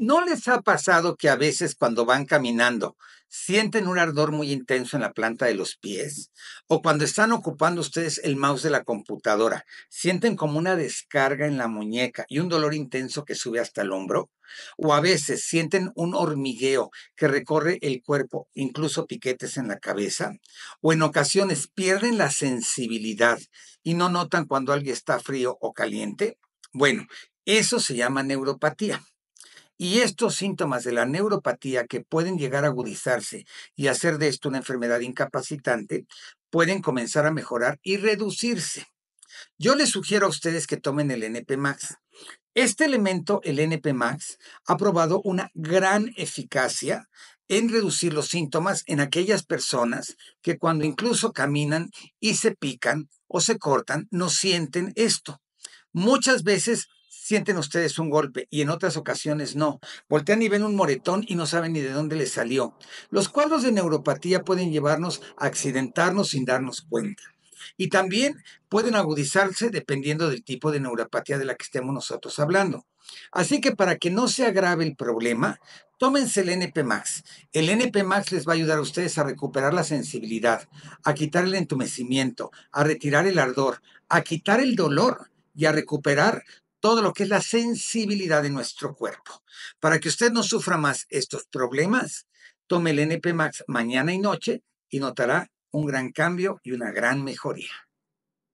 ¿No les ha pasado que a veces cuando van caminando sienten un ardor muy intenso en la planta de los pies? ¿O cuando están ocupando ustedes el mouse de la computadora, sienten como una descarga en la muñeca y un dolor intenso que sube hasta el hombro? ¿O a veces sienten un hormigueo que recorre el cuerpo, incluso piquetes en la cabeza? ¿O en ocasiones pierden la sensibilidad y no notan cuando alguien está frío o caliente? Bueno, eso se llama neuropatía. Y estos síntomas de la neuropatía que pueden llegar a agudizarse y hacer de esto una enfermedad incapacitante pueden comenzar a mejorar y reducirse. Yo les sugiero a ustedes que tomen el NP Max. Este elemento, el NP Max, ha probado una gran eficacia en reducir los síntomas en aquellas personas que cuando incluso caminan y se pican o se cortan, no sienten esto. Muchas veces sienten ustedes un golpe y en otras ocasiones no. Voltean y ven un moretón y no saben ni de dónde les salió. Los cuadros de neuropatía pueden llevarnos a accidentarnos sin darnos cuenta. Y también pueden agudizarse dependiendo del tipo de neuropatía de la que estemos nosotros hablando. Así que para que no se agrave el problema, tómense el NP Max. El NP Max les va a ayudar a ustedes a recuperar la sensibilidad, a quitar el entumecimiento, a retirar el ardor, a quitar el dolor y a recuperar todo lo que es la sensibilidad de nuestro cuerpo. Para que usted no sufra más estos problemas, tome el NP Max mañana y noche y notará un gran cambio y una gran mejoría.